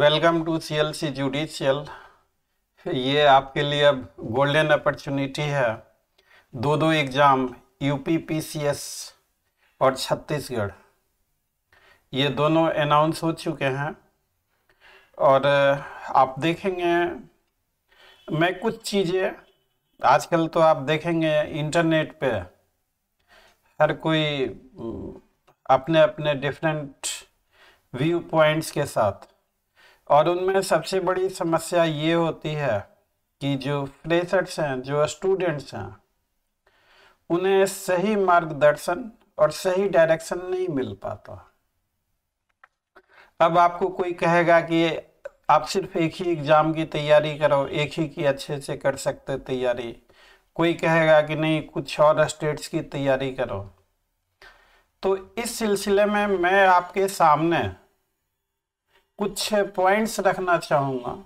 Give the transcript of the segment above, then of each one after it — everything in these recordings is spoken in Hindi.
Welcome to C L C judicial ये आपके लिए अब गोल्डन अपॉर्चुनिटी है दो दो एग्ज़ाम सी एस और छत्तीसगढ़ ये दोनों अनाउंस हो चुके हैं और आप देखेंगे मैं कुछ चीज़ें आजकल तो आप देखेंगे इंटरनेट पे हर कोई अपने अपने डिफरेंट व्यू पॉइंट्स के साथ और उनमें सबसे बड़ी समस्या ये होती है कि जो फ्रेशर्स हैं जो स्टूडेंट्स हैं उन्हें सही मार्गदर्शन और सही डायरेक्शन नहीं मिल पाता अब आपको कोई कहेगा कि आप सिर्फ एक ही एग्ज़ाम की तैयारी करो एक ही की अच्छे से कर सकते तैयारी कोई कहेगा कि नहीं कुछ और स्टेट्स की तैयारी करो तो इस सिलसिले में मैं आपके सामने कुछ पॉइंट्स रखना चाहूंगा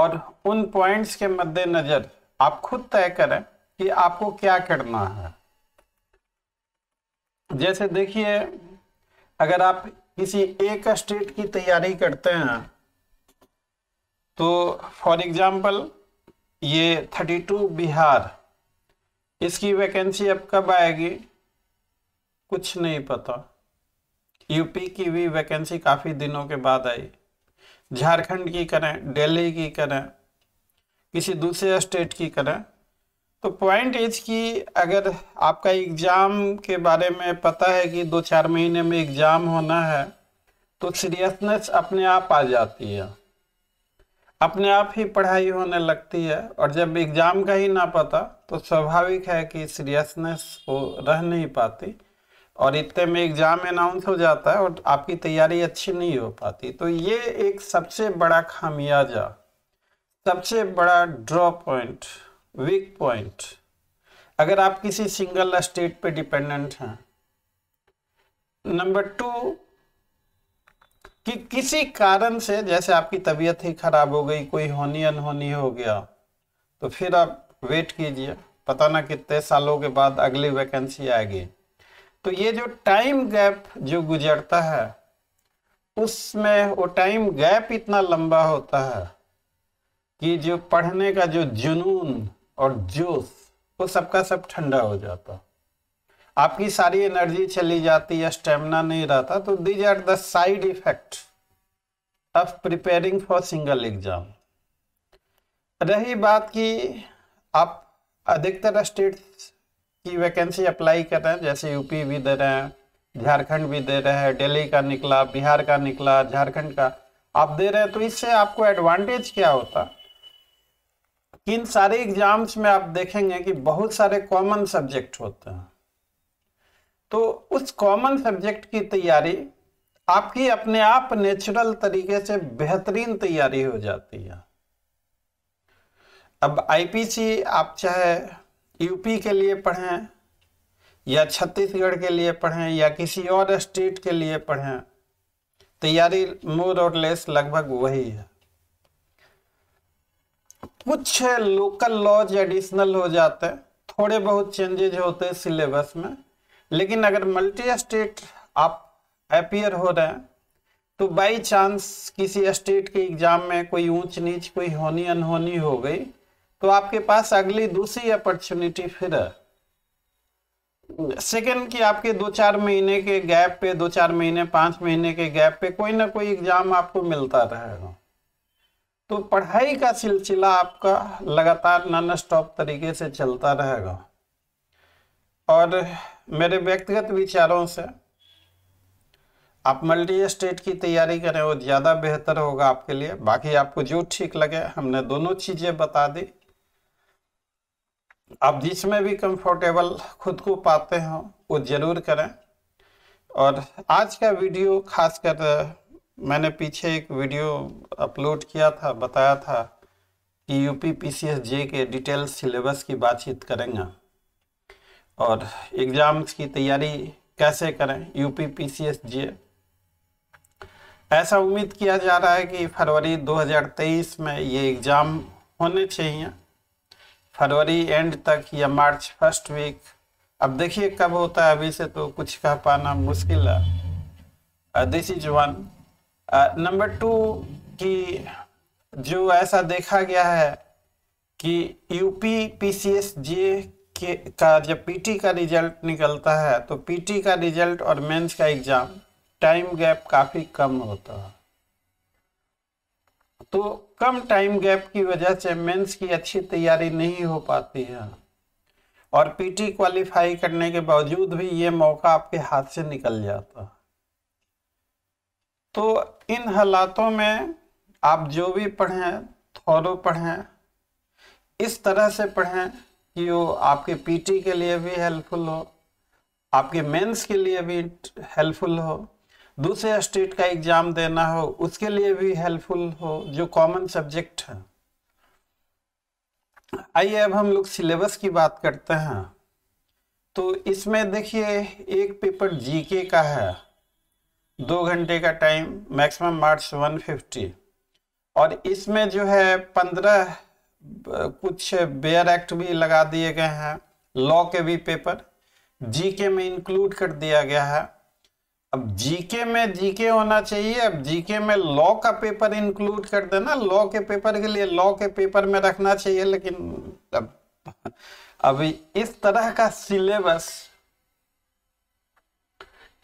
और उन पॉइंट्स के मद्देनज़र आप खुद तय करें कि आपको क्या करना है जैसे देखिए अगर आप किसी एक स्टेट की तैयारी करते हैं तो फॉर एग्जांपल ये 32 बिहार इसकी वैकेंसी अब कब आएगी कुछ नहीं पता यूपी की भी वैकेंसी काफ़ी दिनों के बाद आई झारखंड की करें दिल्ली की करें किसी दूसरे स्टेट की करें तो पॉइंट इज कि अगर आपका एग्ज़ाम के बारे में पता है कि दो चार महीने में एग्ज़ाम होना है तो सीरियसनेस अपने आप आ जाती है अपने आप ही पढ़ाई होने लगती है और जब एग्ज़ाम का ही ना पता तो स्वाभाविक है कि सीरियसनेस वो रह नहीं पाती और इतने में एग्ज़ाम अनाउंस हो जाता है और आपकी तैयारी अच्छी नहीं हो पाती तो ये एक सबसे बड़ा खामियाजा सबसे बड़ा ड्रॉ पॉइंट वीक पॉइंट अगर आप किसी सिंगल स्टेट पे डिपेंडेंट हैं नंबर टू कि किसी कारण से जैसे आपकी तबीयत ही खराब हो गई कोई होनी अनहोनी हो गया तो फिर आप वेट कीजिए पता ना कितने सालों के बाद अगली वैकेंसी आएगी तो ये जो टाइम गैप जो गुजरता है उसमें वो टाइम गैप इतना लंबा होता है कि जो पढ़ने का जो जुनून और जोश वो सबका सब ठंडा सब हो जाता आपकी सारी एनर्जी चली जाती है स्टेमिना नहीं रहता तो these are the side effect of preparing for single exam रही बात की आप अधिकतर स्टेट्स की वैकेंसी अप्लाई कर रहे हैं जैसे यूपी भी दे रहे हैं झारखंड भी दे रहे हैं दिल्ली का निकला बिहार का निकला झारखंड का आप दे रहे हैं तो इससे आपको एडवांटेज क्या होता किन सारे एग्जाम्स में आप देखेंगे कि बहुत सारे कॉमन सब्जेक्ट होते हैं तो उस कॉमन सब्जेक्ट की तैयारी आपकी अपने आप नेचुरल तरीके से बेहतरीन तैयारी हो जाती है अब आईपीसी आप चाहे यूपी के लिए पढ़ें या छत्तीसगढ़ के लिए पढ़ें या किसी और स्टेट के लिए पढ़ें तैयारी मोर और लेस लगभग वही है कुछ लोकल लॉज एडिशनल हो जाते थोड़े बहुत चेंजेज होते सिलेबस में लेकिन अगर मल्टी स्टेट आप अपियर हो रहे हैं तो बाई चांस किसी स्टेट के एग्जाम में कोई ऊंच नीच कोई होनी अनहोनी हो गई तो आपके पास अगली दूसरी अपॉर्चुनिटी फिर सेकेंड की आपके दो चार महीने के गैप पे दो चार महीने पांच महीने के गैप पे कोई ना कोई एग्जाम आपको मिलता रहेगा तो पढ़ाई का सिलसिला आपका लगातार नॉन स्टॉप तरीके से चलता रहेगा और मेरे व्यक्तिगत विचारों से आप मल्टी स्टेट की तैयारी करें वो ज़्यादा बेहतर होगा आपके लिए बाकी आपको जो ठीक लगे हमने दोनों चीज़ें बता दी आप जिस में भी कंफर्टेबल खुद को पाते हो वो ज़रूर करें और आज का वीडियो खासकर मैंने पीछे एक वीडियो अपलोड किया था बताया था कि यूपी पीसीएस जे के डिटेल सिलेबस की बातचीत करेंगे और एग्ज़ाम्स की तैयारी कैसे करें यूपी पीसीएस जे ऐसा उम्मीद किया जा रहा है कि फरवरी 2023 में ये एग्ज़ाम होने चाहिए फरवरी एंड तक या मार्च फर्स्ट वीक अब देखिए कब होता है अभी से तो कुछ कह पाना मुश्किल है this is one number two कि जो ऐसा देखा गया है कि यूपी पीसीएस जे के का जब पीटी का रिजल्ट निकलता है तो पीटी का रिजल्ट और मेंस का एग्ज़ाम टाइम गैप काफ़ी कम होता है तो कम टाइम गैप की वजह से मेंस की अच्छी तैयारी नहीं हो पाती है और पीटी क्वालिफाई करने के बावजूद भी ये मौका आपके हाथ से निकल जाता तो इन हालातों में आप जो भी पढ़ें थोरो पढ़ें इस तरह से पढ़ें कि वो आपके पीटी के लिए भी हेल्पफुल हो आपके मेंस के लिए भी हेल्पफुल हो दूसरे स्टेट का एग्जाम देना हो उसके लिए भी हेल्पफुल हो जो कॉमन सब्जेक्ट है आइए अब हम लोग सिलेबस की बात करते हैं तो इसमें देखिए एक पेपर जीके का है दो घंटे का टाइम मैक्सिमम मार्क्स 150 और इसमें जो है पंद्रह कुछ बेयर एक्ट भी लगा दिए गए हैं लॉ के भी पेपर जीके में इंक्लूड कर दिया गया है अब जीके में जीके होना चाहिए अब जीके में लॉ का पेपर इंक्लूड कर देना लॉ के पेपर के लिए लॉ के पेपर में रखना चाहिए लेकिन अब अभी इस तरह का सिलेबस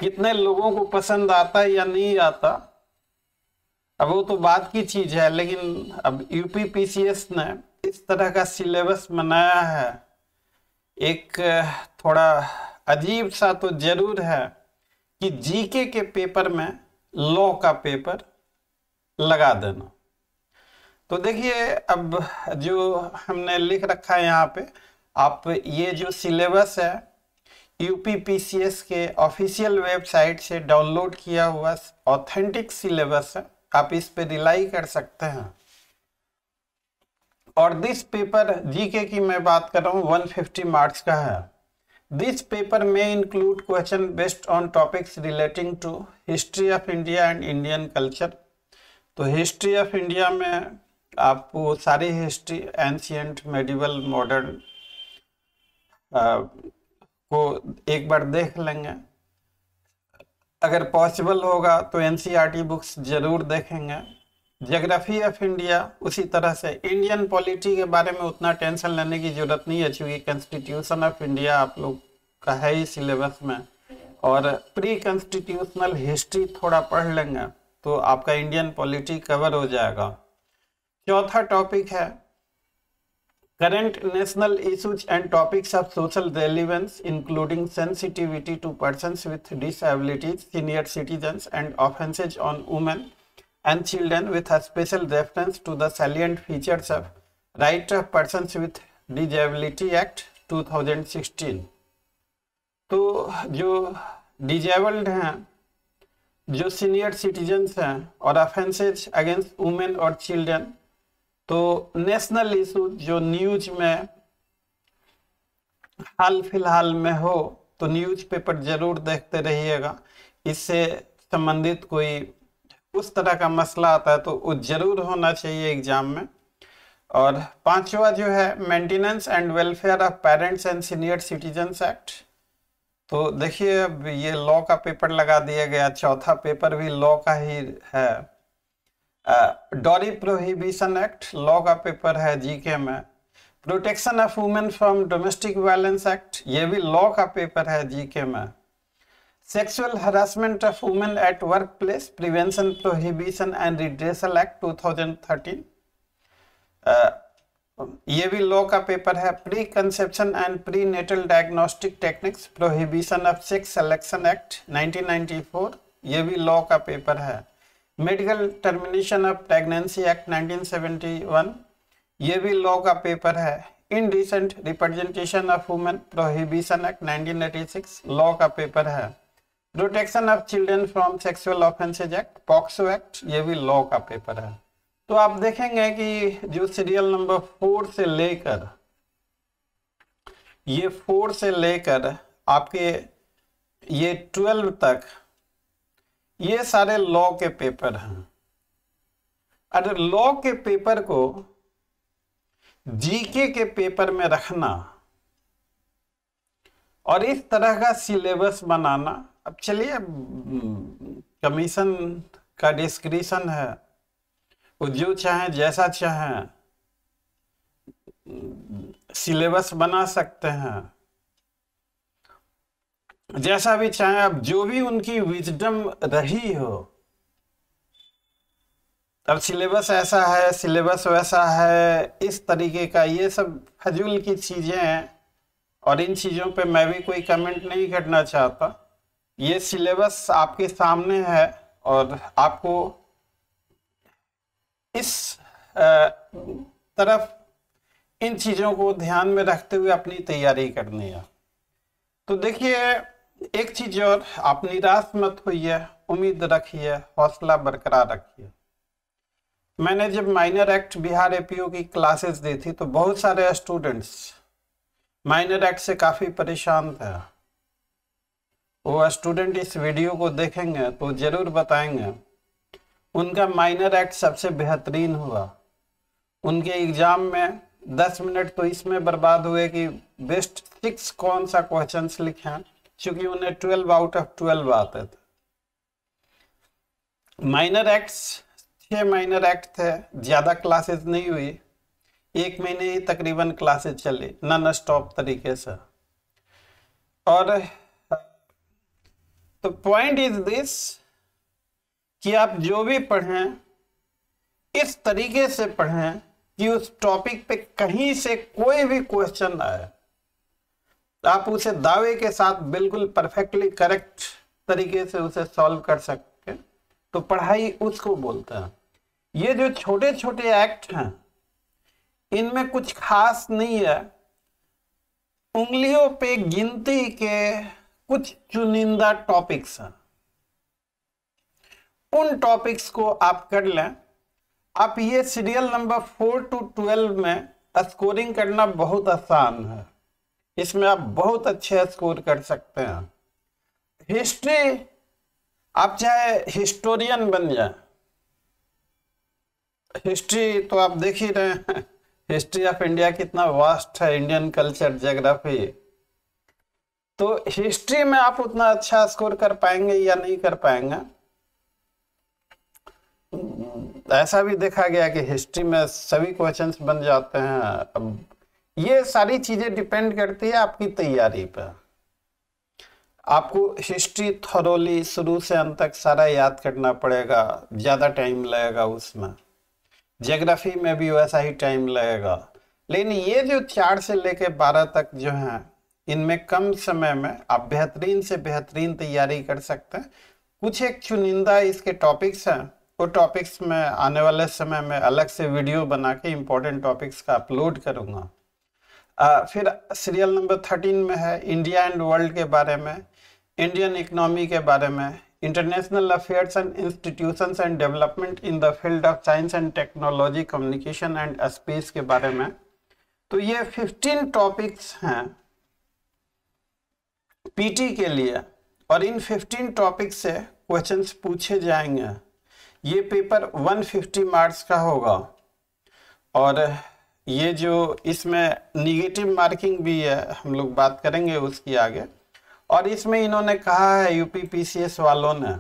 कितने लोगों को पसंद आता है या नहीं आता अब वो तो बात की चीज है लेकिन अब यूपीपीसीएस ने इस तरह का सिलेबस बनाया है एक थोड़ा अजीब सा तो जरूर है कि जीके के पेपर में लॉ का पेपर लगा देना तो देखिए अब जो हमने लिख रखा है यहाँ पे आप ये जो सिलेबस है यूपीपीसीएस के ऑफिशियल वेबसाइट से डाउनलोड किया हुआ ऑथेंटिक सिलेबस है आप इस पे रिलाई कर सकते हैं और दिस पेपर जीके की मैं बात कर रहा हूँ 150 मार्क्स का है दिस पेपर में include question based on topics relating to history of India and Indian culture तो हिस्ट्री ऑफ इंडिया में आपको सारी हिस्ट्री एंशियंट मेडिवल मॉडर्न को एक बार देख लेंगे अगर पॉसिबल होगा तो एनसीईआरटी बुक्स e जरूर देखेंगे जोग्राफी ऑफ इंडिया उसी तरह से इंडियन पॉलिटी के बारे में उतना टेंशन लेने की जरूरत नहीं है चूंकि कॉन्स्टिट्यूशन ऑफ इंडिया आप लोग का है ही सिलेबस में और प्री कॉन्स्टिट्यूशनल हिस्ट्री थोड़ा पढ़ लेंगे तो आपका इंडियन पॉलिटी कवर हो जाएगा चौथा टॉपिक है current national issues and topics of social relevance including sensitivity to person with disabilities senior citizen and offences on women and children with a special reference to the salient features of Right of Persons with Disability Act 2016 to jo disabled hain जो सीनियर सिटीजन्स हैं और अफेंसेज अगेंस्ट वुमेन और चिल्ड्रन तो नेशनल इशू जो न्यूज में हाल फिलहाल में हो तो न्यूज पेपर जरूर देखते रहिएगा इससे संबंधित कोई उस तरह का मसला आता है तो वो जरूर होना चाहिए एग्जाम में और पांचवा जो है maintenance and welfare of parents and senior citizen act तो देखिए अब ये लॉ का पेपर लगा दिया गया चौथा पेपर भी लॉ का ही है डॉरी प्रोहिबिशन एक्ट लॉ का पेपर है जीके में protection of women from domestic violence act ये भी लॉ का पेपर है जीके में sexual harassment of women at work place prevention prohibition and redressal act 2013 uh, ये भी लॉ का पेपर है pre conception and pre natal diagnostic techniques prohibition of sex selection act 1994 ये भी लॉ का पेपर है medical termination of pregnancy act 1971 ये भी लॉ का पेपर है indecent representation of women prohibition act 1986 law का पेपर है protection of children from sexual offences act POCSO act ये भी लॉ का पेपर है तो आप देखेंगे कि जो सीरियल नंबर फोर से लेकर ये फोर से लेकर आपके ये ट्वेल्व तक ये सारे लॉ के पेपर हैं और लॉ के पेपर को जीके के पेपर में रखना और इस तरह का सिलेबस बनाना अब चलिए कमीशन हम्म, का डिस्क्रिशन है वो जो चाहे जैसा चाहे सिलेबस बना सकते हैं जैसा भी चाहे अब जो भी उनकी विजडम रही हो अब सिलेबस ऐसा है सिलेबस वैसा है इस तरीके का ये सब फजूल की चीज़ें हैं और इन चीज़ों पे मैं भी कोई कमेंट नहीं करना चाहता ये सिलेबस आपके सामने है और आपको इस तरफ इन चीज़ों को ध्यान में रखते हुए अपनी तैयारी करनी है तो देखिए एक चीज़ और आप निराश मत होइए उम्मीद रखिए हौसला बरकरार रखिए मैंने जब माइनर एक्ट बिहार एपीओ की क्लासेस दी थी तो बहुत सारे स्टूडेंट्स माइनर एक्ट से काफ़ी परेशान था वो स्टूडेंट इस वीडियो को देखेंगे तो ज़रूर बताएंगे उनका माइनर एक्ट सबसे बेहतरीन हुआ उनके एग्ज़ाम में दस मिनट तो इसमें बर्बाद हुए कि बेस्ट सिक्स कौन सा क्वेश्चन लिखे चूंकि उन्हें ट्वेल्व आउट ऑफ ट्वेल्व आते थे माइनर एक्ट्स छः माइनर एक्ट थे ज़्यादा क्लासेस नहीं हुई एक महीने ही तकरीबन क्लासेस चली नॉन स्टॉप तरीके से और तो पॉइंट इज दिस कि आप जो भी पढ़ें इस तरीके से पढ़ें कि उस टॉपिक पे कहीं से कोई भी क्वेश्चन आए आप उसे दावे के साथ बिल्कुल परफेक्टली करेक्ट तरीके से उसे सॉल्व कर सकते तो पढ़ाई उसको बोलते हैं ये जो छोटे छोटे एक्ट हैं इनमें कुछ खास नहीं है उंगलियों पे गिनती के कुछ चुनिंदा टॉपिक्स हैं उन टॉपिक्स को आप कर लें आप ये serial number four to twelve में स्कोरिंग करना बहुत आसान है इसमें आप बहुत अच्छे स्कोर कर सकते हैं हिस्ट्री आप चाहे हिस्टोरियन बन जाए हिस्ट्री तो आप देख ही रहे हैं हिस्ट्री ऑफ इंडिया कितना वास्ट है इंडियन कल्चर जोग्राफी तो हिस्ट्री में आप उतना अच्छा स्कोर कर पाएंगे या नहीं कर पाएंगे ऐसा भी देखा गया कि हिस्ट्री में सभी क्वेश्चंस बन जाते हैं अब ये सारी चीजें डिपेंड करती है आपकी तैयारी पर आपको हिस्ट्री थरोली शुरू से अंत तक सारा याद करना पड़ेगा ज़्यादा टाइम लगेगा उसमें जोग्राफी में भी वैसा ही टाइम लगेगा लेकिन ये जो चार से लेके बारह तक जो है इनमें कम समय में आप बेहतरीन से बेहतरीन तैयारी कर सकते हैं कुछ एक चुनिंदा इसके टॉपिक्स हैं वो टॉपिक्स में आने वाले समय में अलग से वीडियो बना के इम्पोर्टेंट टॉपिक्स का अपलोड करूँगा फिर सीरियल नंबर थर्टीन में है इंडिया एंड वर्ल्ड के बारे में इंडियन इकनॉमी के बारे में international affairs and institutions and development in the field of science and technology communication and space के बारे में तो ये 15 टॉपिक्स हैं पीटी के लिए और इन 15 टॉपिक से क्वेश्चंस पूछे जाएंगे ये पेपर 150 मार्क्स का होगा और ये जो इसमें निगेटिव मार्किंग भी है हम लोग बात करेंगे उसकी आगे और इसमें इन्होंने कहा है यूपी पीसीएस वालों ने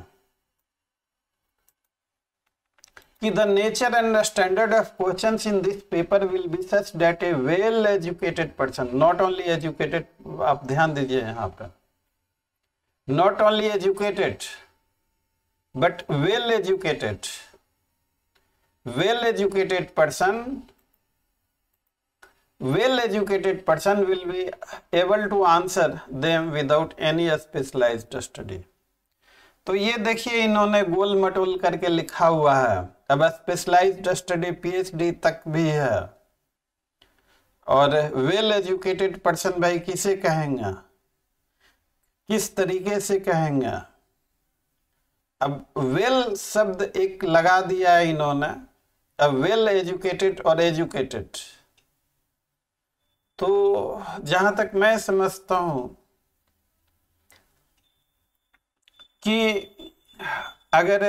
कि the nature and standard of question in this paper will be such that a well educated person not only educated आप ध्यान दीजिए यहाँ पर not only educated but well educated well educated person well educated person will be able to answer them without any specialized study तो ये देखिए इन्होंने गोल मटोल करके लिखा हुआ है अब स्पेशलाइज्ड स्टडी पीएचडी तक भी है और वेल एजुकेटेड पर्सन भाई किसे कहेंगे किस तरीके से कहेंगे अब वेल शब्द एक लगा दिया है इन्होंने अब वेल एजुकेटेड और एजुकेटेड तो जहां तक मैं समझता हूं कि अगर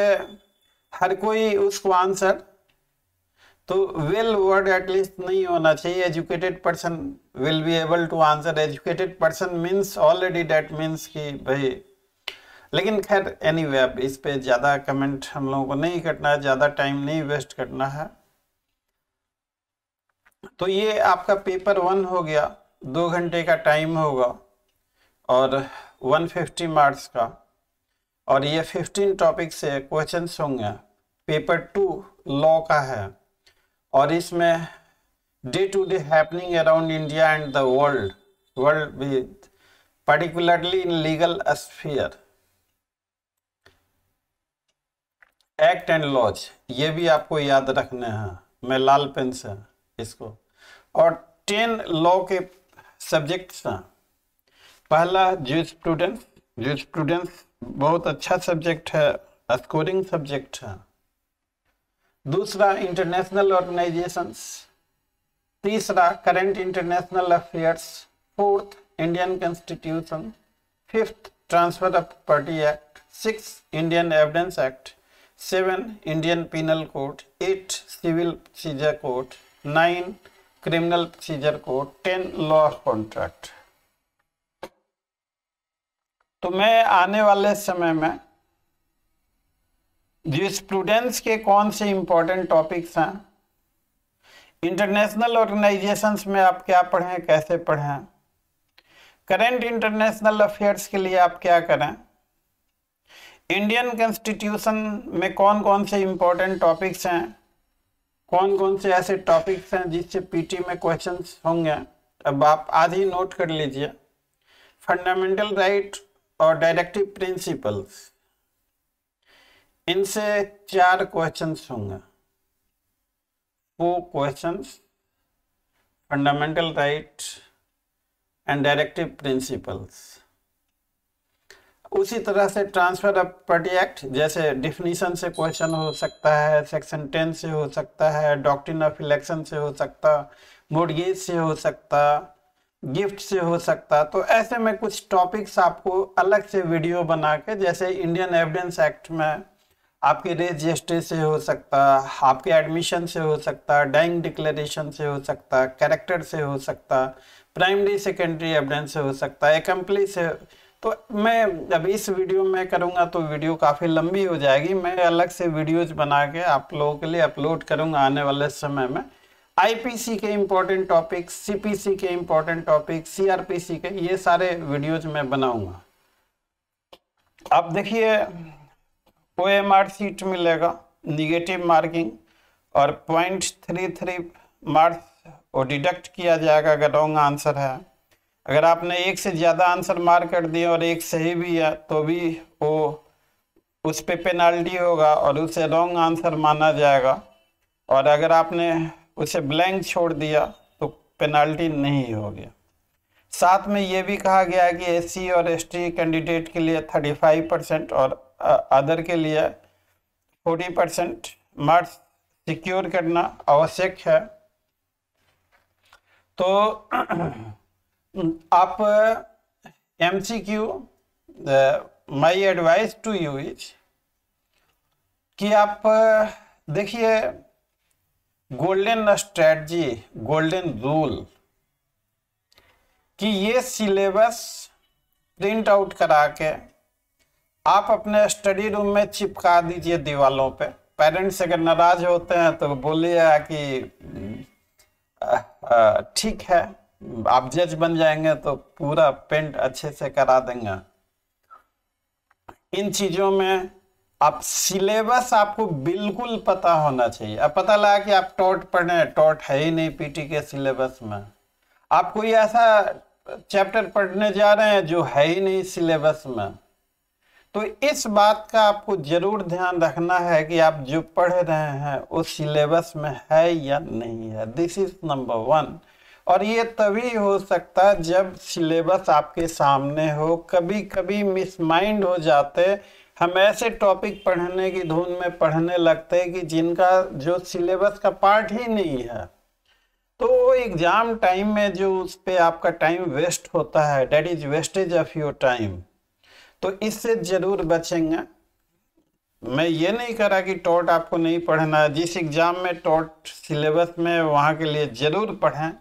हर कोई उसको आंसर तो वेल वर्ड एटलीस्ट नहीं होना चाहिए educated person will be able to answer educated person means already that means कि भाई लेकिन खैर एनी वे अब इस पर ज़्यादा कमेंट हम लोगों को नहीं करना है ज़्यादा टाइम नहीं वेस्ट करना है तो ये आपका पेपर वन हो गया दो घंटे का टाइम होगा और 150 मार्क्स का और ये 15 टॉपिक से क्वेश्चंस होंगे पेपर टू लॉ का है और इसमें day to day happening around India and the world world भी particularly in legal sphere act and laws ये भी आपको याद रखने हैं मैं लाल पेन से इसको और टेन लॉ के सब्जेक्ट्स हैं पहला जू स्टूडेंट्स जू स्टूडेंट्स बहुत अच्छा सब्जेक्ट है स्कोरिंग सब्जेक्ट है दूसरा इंटरनेशनल ऑर्गेनाइजेशन तीसरा current international affairs fourth Indian constitution fifth transfer of property act six Indian evidence act seven Indian penal code eight civil procedure code nine criminal procedure code ten law of contract तो मैं आने वाले समय में जी स्टूडेंट्स के कौन से इम्पोर्टेंट टॉपिक्स हैं इंटरनेशनल ऑर्गेनाइजेशंस में आप क्या पढ़ें कैसे पढ़ें करेंट इंटरनेशनल अफेयर्स के लिए आप क्या करें इंडियन कॉन्स्टिट्यूशन में कौन कौन से इम्पोर्टेंट टॉपिक्स हैं कौन कौन से ऐसे टॉपिक्स हैं जिससे पीटी में क्वेश्चंस होंगे अब आप आधे नोट कर लीजिए फंडामेंटल राइट और डायरेक्टिव प्रिंसिपल्स इनसे चार क्वेश्चंस होंगे वो questions fundamental right and directive principles उसी तरह से ट्रांसफर ऑफ प्रॉपर्टी एक्ट जैसे डिफिनीशन से क्वेश्चन हो सकता है सेक्शन टेन से हो सकता है डॉक्ट्रिन ऑफ इलेक्शन से हो सकता मोडगेज से हो सकता गिफ्ट से हो सकता तो ऐसे में कुछ टॉपिक्स आपको अलग से वीडियो बना के जैसे इंडियन एविडेंस एक्ट में आपके रजिस्ट्री से हो सकता आपके एडमिशन से हो सकता डाइंग डिक्लेरेशन से हो सकता कैरेक्टर से हो सकता प्राइमरी सेकेंडरी एविडेंस से हो सकता एकम्पली से तो मैं जब इस वीडियो में करूँगा तो वीडियो काफ़ी लंबी हो जाएगी मैं अलग से वीडियोज बना के आप लोगों के लिए अपलोड करूँगा आने वाले समय में आईपीसी के इम्पोर्टेंट टॉपिक सीपीसी के इम्पोर्टेंट टॉपिक सीआरपीसी के ये सारे वीडियोज मैं बनाऊँगा अब देखिए ओ एम आर सीट मिलेगा निगेटिव मार्किंग और पॉइंट थ्री थ्री मार्क्स वो डिडक्ट किया जाएगा अगर रॉन्ग आंसर है अगर आपने एक से ज़्यादा आंसर मार कर दिए और एक सही भी है तो भी वो उस पर पे पेनाल्टी होगा और उसे रॉन्ग आंसर माना जाएगा और अगर आपने उसे ब्लैंक छोड़ दिया तो पेनाल्टी नहीं होगी साथ में ये भी कहा गया है कि एस और एस कैंडिडेट के लिए थर्टी परसेंट और अदर के लिए 40 परसेंट मार्क्स सिक्योर करना आवश्यक है तो आप M C Q my advice to you is कि आप देखिए गोल्डन स्ट्रेटजी गोल्डन रूल कि ये सिलेबस प्रिंट आउट करा के आप अपने स्टडी रूम में चिपका दीजिए दीवालों पे पेरेंट्स अगर नाराज होते हैं तो बोलिए कि ठीक है आप जज बन जाएंगे तो पूरा पेंट अच्छे से करा देंगे इन चीजों में आप सिलेबस आपको बिल्कुल पता होना चाहिए अब पता लगा कि आप टॉट पढ़े टॉट है ही नहीं पीटी के सिलेबस में आप कोई ऐसा चैप्टर पढ़ने जा रहे हैं जो है ही नहीं सिलेबस में तो इस बात का आपको जरूर ध्यान रखना है कि आप जो पढ़ रहे हैं वो सिलेबस में है या नहीं है दिस इज नंबर वन और ये तभी हो सकता है जब सिलेबस आपके सामने हो कभी कभी मिसमाइंड हो जाते हम ऐसे टॉपिक पढ़ने की धुन में पढ़ने लगते हैं कि जिनका जो सिलेबस का पार्ट ही नहीं है तो एग्ज़ाम टाइम में जो उस पर आपका टाइम वेस्ट होता है that is wastage of your time तो इससे जरूर बचेंगे मैं ये नहीं रहा कि टॉट आपको नहीं पढ़ना है जिस एग्जाम में टॉट सिलेबस में वहां के लिए जरूर पढ़ें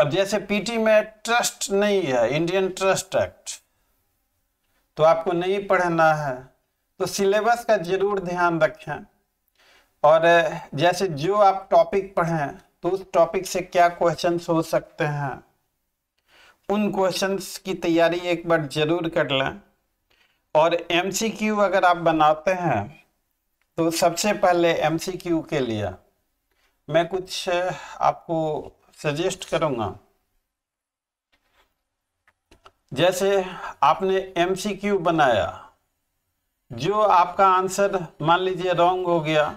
अब जैसे पीटी में ट्रस्ट नहीं है इंडियन ट्रस्ट एक्ट तो आपको नहीं पढ़ना है तो सिलेबस का जरूर ध्यान रखें और जैसे जो आप टॉपिक पढ़ें तो उस टॉपिक से क्या क्वेश्चन हो सकते हैं उन क्वेश्चंस की तैयारी एक बार जरूर कर लें और एमसीक्यू अगर आप बनाते हैं तो सबसे पहले एमसीक्यू के लिए मैं कुछ आपको सजेस्ट करूंगा जैसे आपने एमसीक्यू बनाया जो आपका आंसर मान लीजिए रॉन्ग हो गया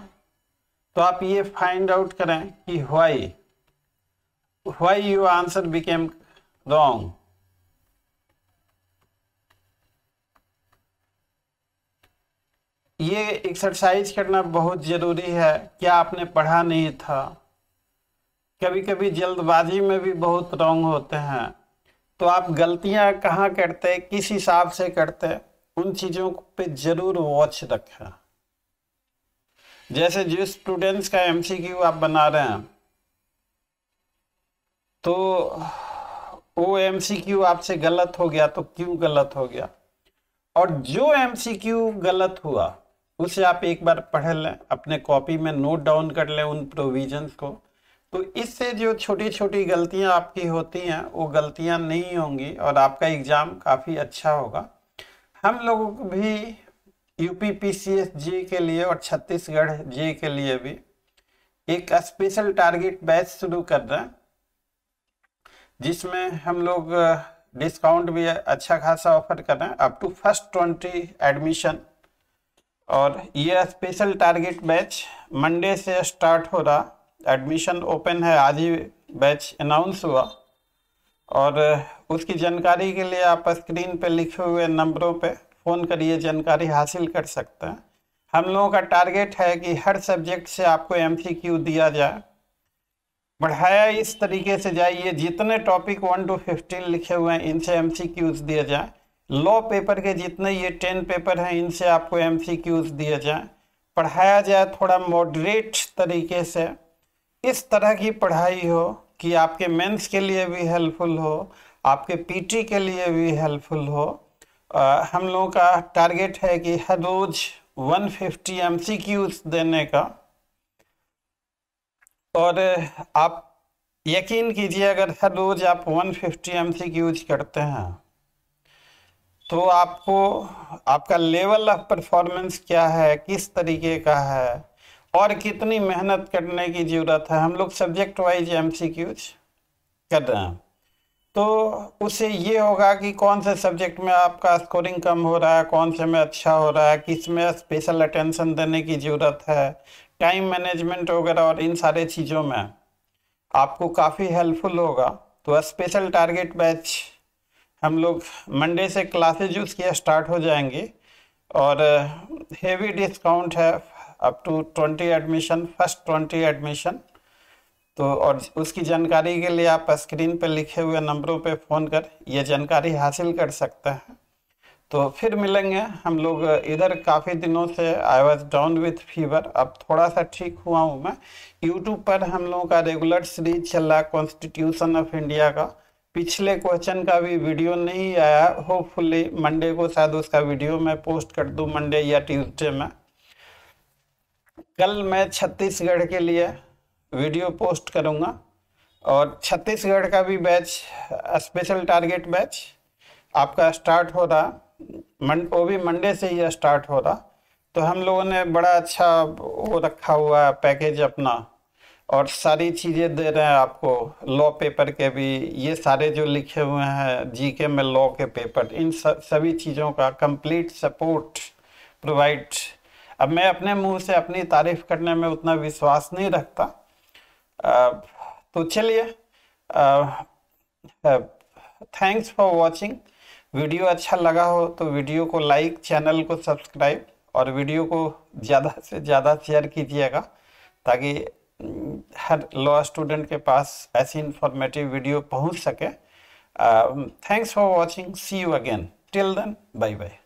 तो आप ये फाइंड आउट करें कि why why you answer became wrong. ये एक्सरसाइज करना बहुत ज़रूरी है क्या आपने पढ़ा नहीं था कभी कभी जल्दबाजी में भी बहुत रॉन्ग होते हैं तो आप गलतियां कहाँ करते किस हिसाब से करते उन चीज़ों पे ज़रूर वॉच रखें जैसे जिस स्टूडेंट्स का एमसीक्यू आप बना रहे हैं तो वो एमसीक्यू आपसे गलत हो गया तो क्यों गलत हो गया और जो एमसीक्यू गलत हुआ उसे आप एक बार पढ़ लें अपने कॉपी में नोट डाउन कर लें उन प्रोविजंस को तो इससे जो छोटी छोटी गलतियां आपकी होती हैं वो गलतियां नहीं होंगी और आपका एग्ज़ाम काफ़ी अच्छा होगा हम लोगों को भी U P P C S J के लिए और छत्तीसगढ़ जे के लिए भी एक स्पेशल टारगेट बैच शुरू कर रहे हैं जिसमें हम लोग डिस्काउंट भी अच्छा खासा ऑफर कर रहे हैं up to first twenty admission और ये स्पेशल टारगेट बैच मंडे से स्टार्ट हो रहा एडमिशन ओपन है आज ही बैच अनाउंस हुआ और उसकी जानकारी के लिए आप स्क्रीन पर लिखे हुए नंबरों पर फ़ोन करिए जानकारी हासिल कर सकते हैं हम लोगों का टारगेट है कि हर सब्जेक्ट से आपको एमसीक्यू दिया जाए बढ़ाया इस तरीके से जाइए जितने टॉपिक वन टू फिफ्टीन लिखे हुए हैं इनसे एम सी क्यूज दिए जाए लॉ पेपर के जितने ये टेन पेपर हैं इनसे आपको एम सी क्यूज दिए जाए पढ़ाया जाए थोड़ा मॉडरेट तरीके से इस तरह की पढ़ाई हो कि आपके मेंस के लिए भी हेल्पफुल हो आपके पीटी के लिए भी हेल्पफुल हो आ, हम लोगों का टारगेट है कि हर रोज़ 150 एमसीक्यूज देने का और आप यकीन कीजिए अगर हर रोज़ आप 150 फिफ्टी यूज करते हैं तो आपको आपका लेवल ऑफ परफॉर्मेंस क्या है किस तरीके का है और कितनी मेहनत करने की ज़रूरत है हम लोग सब्जेक्ट वाइज एम कर रहे हैं तो उससे ये होगा कि कौन से सब्जेक्ट में आपका स्कोरिंग कम हो रहा है कौन से में अच्छा हो रहा है किस में स्पेशल अटेंशन देने की ज़रूरत है टाइम मैनेजमेंट वगैरह और इन सारे चीज़ों में आपको काफ़ी हेल्पफुल होगा तो स्पेशल टारगेट बैच हम लोग मंडे से क्लासेज उसकी स्टार्ट हो जाएंगे और हेवी uh, डिस्काउंट है up to twenty admission first twenty admission तो और उसकी जानकारी के लिए आप स्क्रीन पर लिखे हुए नंबरों पर फ़ोन कर ये जानकारी हासिल कर सकते हैं तो फिर मिलेंगे हम लोग इधर काफ़ी दिनों से I was down with fever अब थोड़ा सा ठीक हुआ हूँ मैं यूट्यूब पर हम लोगों का रेगुलर सीरीज चल रहा है कॉन्स्टिट्यूशन ऑफ इंडिया का पिछले क्वेश्चन का भी वीडियो नहीं आया होपफुली मंडे को शायद उसका वीडियो मैं पोस्ट कर दूँ मंडे या ट्यूजडे में कल मैं छत्तीसगढ़ के लिए वीडियो पोस्ट करूँगा और छत्तीसगढ़ का भी बैच स्पेशल टारगेट बैच आपका स्टार्ट हो रहा वो भी मंडे से ही स्टार्ट हो रहा तो हम लोगों ने बड़ा अच्छा वो रखा हुआ है पैकेज अपना और सारी चीज़ें दे रहे हैं आपको लॉ पेपर के भी ये सारे जो लिखे हुए हैं जीके में लॉ के पेपर इन सभी चीज़ों का कंप्लीट सपोर्ट प्रोवाइड अब मैं अपने मुंह से अपनी तारीफ करने में उतना विश्वास नहीं रखता आ, तो चलिए थैंक्स फॉर वॉचिंग वीडियो अच्छा लगा हो तो वीडियो को लाइक चैनल को सब्सक्राइब और वीडियो को ज़्यादा से ज़्यादा शेयर कीजिएगा ताकि हर लॉ स्टूडेंट के पास ऐसी इंफॉर्मेटिव वीडियो पहुंच सके thanks for watching see you again till then bye bye